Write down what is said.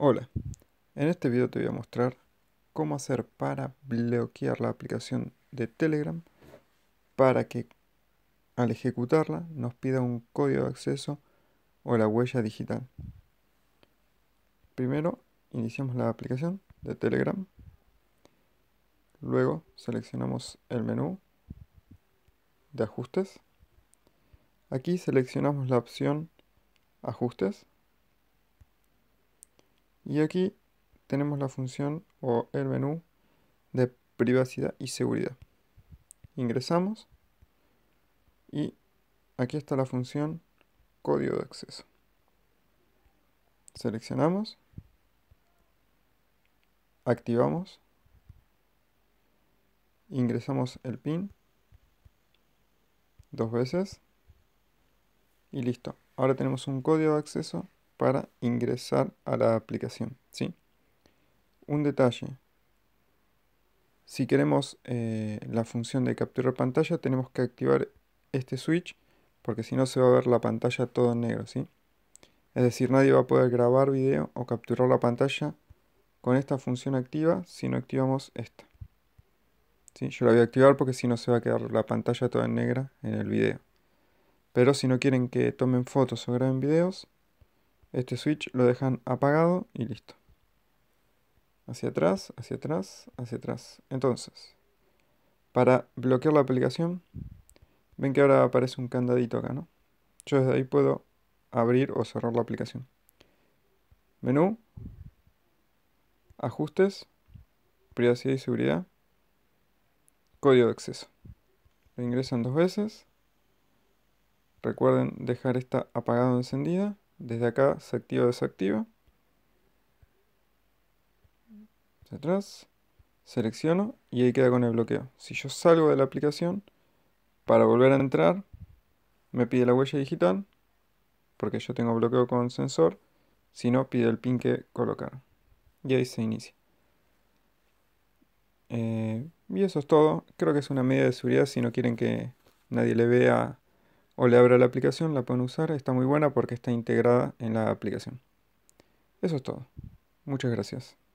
Hola, en este video te voy a mostrar cómo hacer para bloquear la aplicación de Telegram para que al ejecutarla nos pida un código de acceso o la huella digital. Primero iniciamos la aplicación de Telegram, luego seleccionamos el menú de ajustes, aquí seleccionamos la opción ajustes y aquí tenemos la función o el menú de privacidad y seguridad. Ingresamos y aquí está la función código de acceso. Seleccionamos, activamos, ingresamos el PIN dos veces y listo. Ahora tenemos un código de acceso para ingresar a la aplicación. ¿sí? Un detalle. Si queremos eh, la función de capturar pantalla, tenemos que activar este switch porque si no se va a ver la pantalla todo en negro. ¿sí? Es decir, nadie va a poder grabar video o capturar la pantalla con esta función activa si no activamos esta. ¿Sí? Yo la voy a activar porque si no se va a quedar la pantalla toda en negra en el video. Pero si no quieren que tomen fotos o graben videos, este switch lo dejan apagado y listo. Hacia atrás, hacia atrás, hacia atrás. Entonces, para bloquear la aplicación, ven que ahora aparece un candadito acá, ¿no? Yo desde ahí puedo abrir o cerrar la aplicación. Menú, ajustes, privacidad y seguridad, código de acceso. Lo ingresan dos veces. Recuerden dejar esta apagada o encendida. Desde acá se activa o desactiva. Hacia atrás. Selecciono y ahí queda con el bloqueo. Si yo salgo de la aplicación, para volver a entrar, me pide la huella digital, porque yo tengo bloqueo con sensor. Si no, pide el pin que colocar. Y ahí se inicia. Eh, y eso es todo. Creo que es una medida de seguridad si no quieren que nadie le vea o le abre la aplicación, la pueden usar, está muy buena porque está integrada en la aplicación. Eso es todo. Muchas gracias.